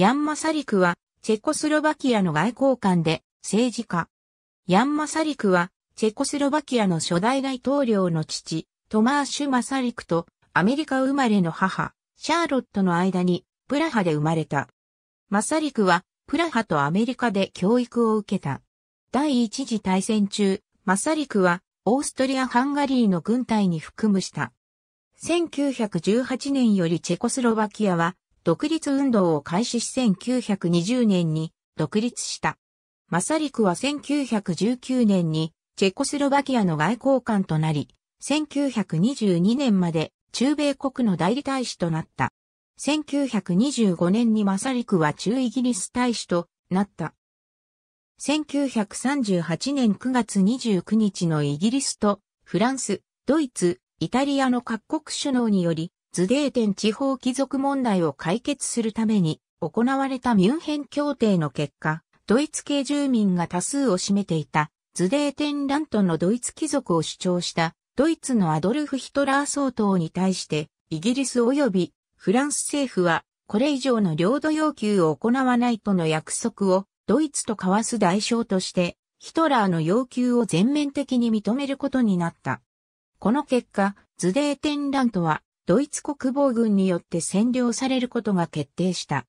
ヤン・マサリクは、チェコスロバキアの外交官で、政治家。ヤン・マサリクは、チェコスロバキアの初代大統領の父、トマーシュ・マサリクと、アメリカ生まれの母、シャーロットの間に、プラハで生まれた。マサリクは、プラハとアメリカで教育を受けた。第一次大戦中、マサリクは、オーストリア・ハンガリーの軍隊に服務した。1918年よりチェコスロバキアは、独立運動を開始し1920年に独立した。マサリクは1919年にチェコスロバキアの外交官となり、1922年まで中米国の代理大使となった。1925年にマサリクは中イギリス大使となった。1938年9月29日のイギリスとフランス、ドイツ、イタリアの各国首脳によりズデーテン地方貴族問題を解決するために行われたミュンヘン協定の結果、ドイツ系住民が多数を占めていたズデーテンラントのドイツ貴族を主張したドイツのアドルフ・ヒトラー総統に対してイギリス及びフランス政府はこれ以上の領土要求を行わないとの約束をドイツと交わす代償としてヒトラーの要求を全面的に認めることになった。この結果、ズデーテンラントはドイツ国防軍によって占領されることが決定した。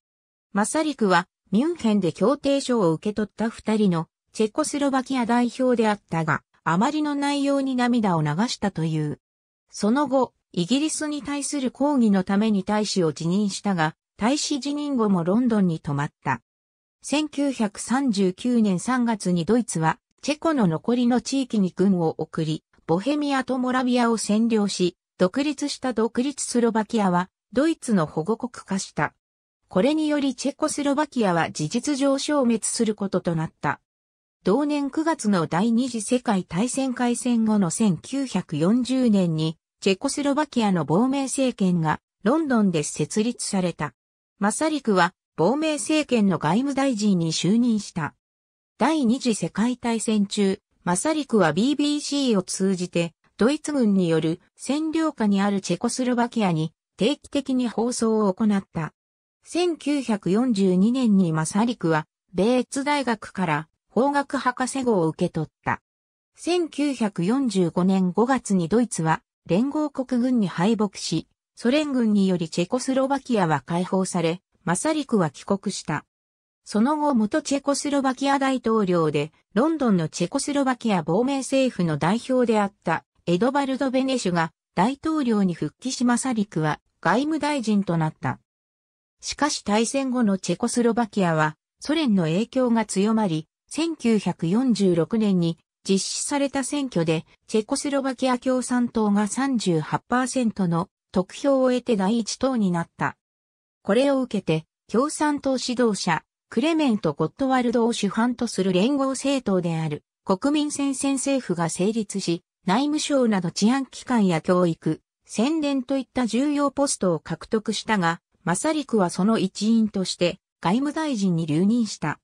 マサリクは、ミュンヘンで協定書を受け取った二人のチェコスロバキア代表であったが、あまりの内容に涙を流したという。その後、イギリスに対する抗議のために大使を辞任したが、大使辞任後もロンドンに泊まった。1939年3月にドイツは、チェコの残りの地域に軍を送り、ボヘミアとモラビアを占領し、独立した独立スロバキアは、ドイツの保護国化した。これによりチェコスロバキアは事実上消滅することとなった。同年9月の第二次世界大戦開戦後の1940年に、チェコスロバキアの亡命政権がロンドンで設立された。マサリクは亡命政権の外務大臣に就任した。第二次世界大戦中、マサリクは BBC を通じてドイツ軍による占領下にあるチェコスロバキアに定期的に放送を行った。1942年にマサリクは、ベーツ大学から法学博士号を受け取った。1945年5月にドイツは連合国軍に敗北し、ソ連軍によりチェコスロバキアは解放され、マサリクは帰国した。その後元チェコスロバキア大統領で、ロンドンのチェコスロバキア亡命政府の代表であったエドバルド・ベネシュが大統領に復帰しマサリクは外務大臣となった。しかし大戦後のチェコスロバキアはソ連の影響が強まり、1946年に実施された選挙でチェコスロバキア共産党が38%の得票を得て第一党になった。これを受けて共産党指導者クレメント・ゴットワルドを主犯とする連合政党である国民戦線政府が成立し、内務省など治安機関や教育、宣伝といった重要ポストを獲得したが、マサリクはその一員として外務大臣に留任した。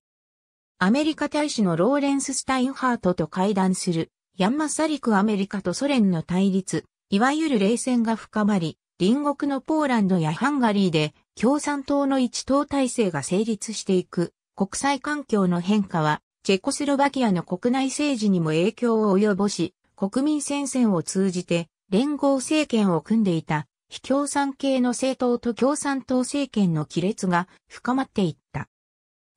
アメリカ大使のローレンス・スタインハートと会談する、ヤン・マサリクアメリカとソ連の対立、いわゆる冷戦が深まり、隣国のポーランドやハンガリーで共産党の一党体制が成立していく国際環境の変化は、チェコスロバキアの国内政治にも影響を及ぼし、国民戦線を通じて連合政権を組んでいた非共産系の政党と共産党政権の亀裂が深まっていった。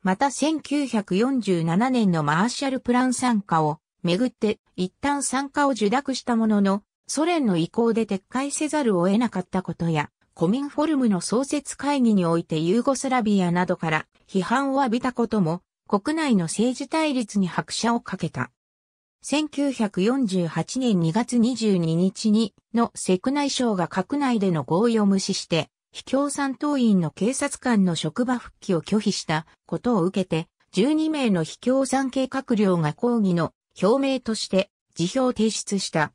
また1947年のマーシャルプラン参加をめぐって一旦参加を受諾したもののソ連の意向で撤回せざるを得なかったことやコミンフォルムの創設会議においてユーゴスラビアなどから批判を浴びたことも国内の政治対立に拍車をかけた。1948年2月22日にのセク内省が閣内での合意を無視して、非共産党員の警察官の職場復帰を拒否したことを受けて、12名の非共産系閣僚が抗議の表明として辞表提出した。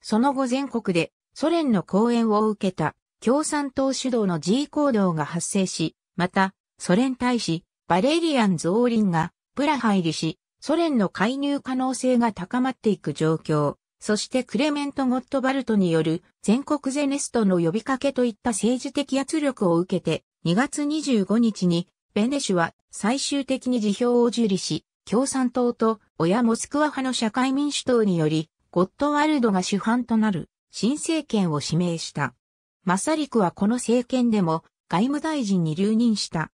その後全国でソ連の講演を受けた共産党主導の G 行動が発生し、また、ソ連大使、バレリアン・ゾーリンが、プラハ入りし、ソ連の介入可能性が高まっていく状況、そしてクレメント・ゴットバルトによる全国ゼネストの呼びかけといった政治的圧力を受けて、2月25日にベネシュは最終的に辞表を受理し、共産党と親モスクワ派の社会民主党により、ゴットワルドが主犯となる新政権を指名した。マサリクはこの政権でも外務大臣に留任した。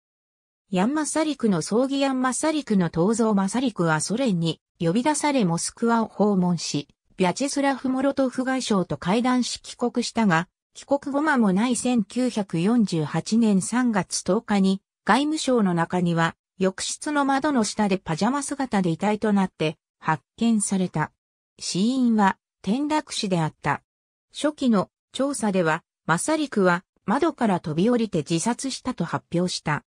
ヤンマサリクの葬儀ヤンマサリクの東蔵マサリクはソ連に呼び出されモスクワを訪問し、ビャチェスラフ・モロトフ外相と会談し帰国したが、帰国後間もない1948年3月10日に外務省の中には浴室の窓の下でパジャマ姿で遺体となって発見された。死因は転落死であった。初期の調査ではマサリクは窓から飛び降りて自殺したと発表した。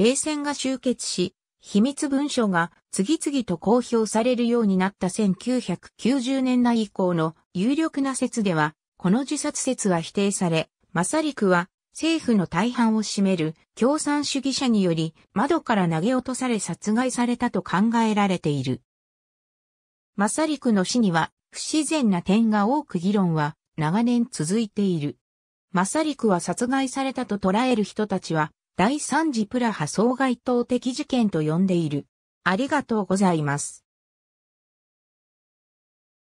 冷戦が終結し、秘密文書が次々と公表されるようになった1990年代以降の有力な説では、この自殺説は否定され、マサリクは政府の大半を占める共産主義者により窓から投げ落とされ殺害されたと考えられている。マサリクの死には不自然な点が多く議論は長年続いている。マサリクは殺害されたと捉える人たちは第3次プラハ総該当的事件と呼んでいる。ありがとうございます。